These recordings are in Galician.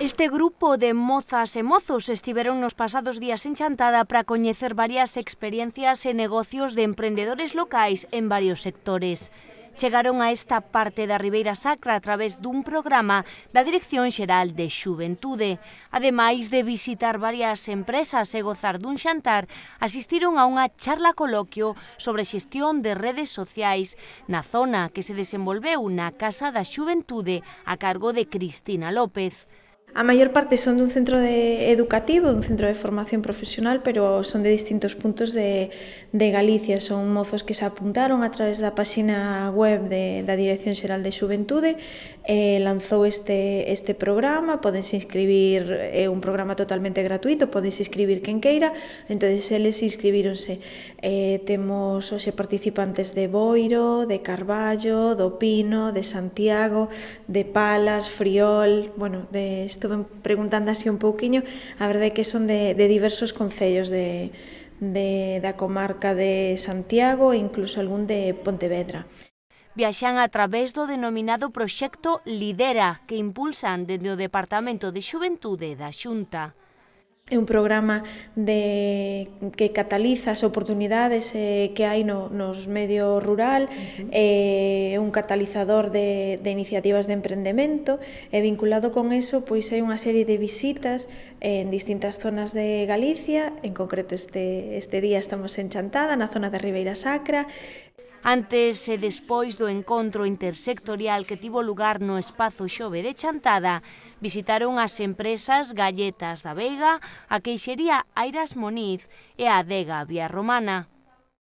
Este grupo de mozas e mozos estiveron nos pasados días en Chantada para coñecer varias experiencias e negocios de emprendedores locais en varios sectores chegaron a esta parte da Ribeira Sacra a través dun programa da Dirección Xeral de Xuventude. Ademais de visitar varias empresas e gozar dun xantar, asistiron a unha charla coloquio sobre xestión de redes sociais na zona que se desenvolveu na Casa da Xuventude a cargo de Cristina López. A maior parte son dun centro de educativo, dun centro de formación profesional, pero son de distintos puntos de, de Galicia. Son mozos que se apuntaron a través da páxina web de, da Dirección Xeral de Xuventude, eh, lanzou este, este programa, podense inscribir, é eh, un programa totalmente gratuito, podense inscribir quen queira, entonces eles inscribironse. Eh, temos hoxe participantes de Boiro, de Carballo, do Pino, de Santiago, de Palas, Friol, bueno, de estuve preguntando así un pouquiño, a verdade é que son de, de diversos concellos de, de, da comarca de Santiago e incluso algún de Pontevedra viaxan a través do denominado proxecto Lidera, que impulsan dende o Departamento de Xuventude da Xunta é un programa de que cataliza as oportunidades eh, que hai no, nos medio rural, uh eh, -huh. é eh, un catalizador de, de iniciativas de emprendemento, e vinculado con eso, pois hai unha serie de visitas eh, en distintas zonas de Galicia, en concreto este, este día estamos en Chantada, na zona de Ribeira Sacra, antes e despois do encontro intersectorial que tivo lugar no Espazo Xove de Chantada, visitaron as empresas Galletas da Veiga, a Queixería Airas Moniz e a Adega Vía Romana.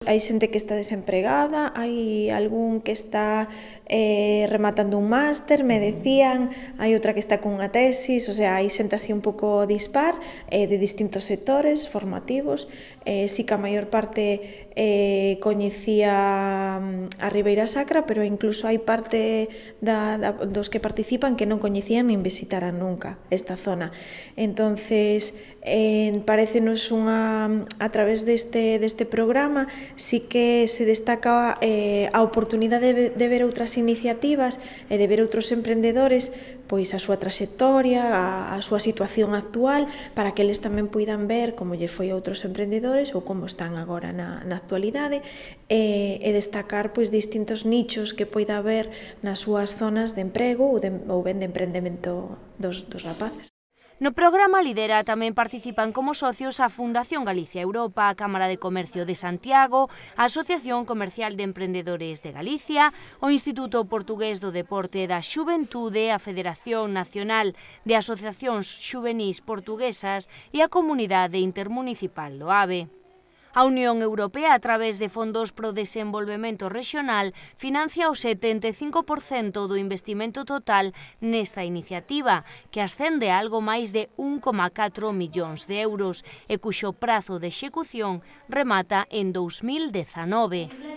Hai xente que está desempregada, hai algún que está eh, rematando un máster, me decían, hai outra que está cunha tesis, o sea, hai xente así un pouco dispar eh, de distintos sectores formativos. Eh, sí que a maior parte eh, coñecía mm, a Ribeira Sacra, pero incluso hai parte da, da, dos que participan que non coñecían nin visitaran nunca esta zona. Entonces, eh, parecenos unha, a través deste, deste programa, sí que se destaca eh, a oportunidade de, de ver outras iniciativas e de ver outros emprendedores pois a súa traxectoria, a, a súa situación actual, para que eles tamén puidan ver como lle foi a outros emprendedores ou como están agora na, na actualidade e, e destacar pois distintos nichos que poida haber nas súas zonas de emprego ou, de, ou ben de emprendemento dos, dos rapaces. No programa Lidera tamén participan como socios a Fundación Galicia Europa, a Cámara de Comercio de Santiago, a Asociación Comercial de Emprendedores de Galicia, o Instituto Portugués do Deporte da Xuventude, a Federación Nacional de Asociacións Xuvenís Portuguesas e a Comunidade Intermunicipal do AVE. A Unión Europea, a través de fondos pro desenvolvemento regional, financia o 75% do investimento total nesta iniciativa, que ascende a algo máis de 1,4 millóns de euros e cuxo prazo de execución remata en 2019.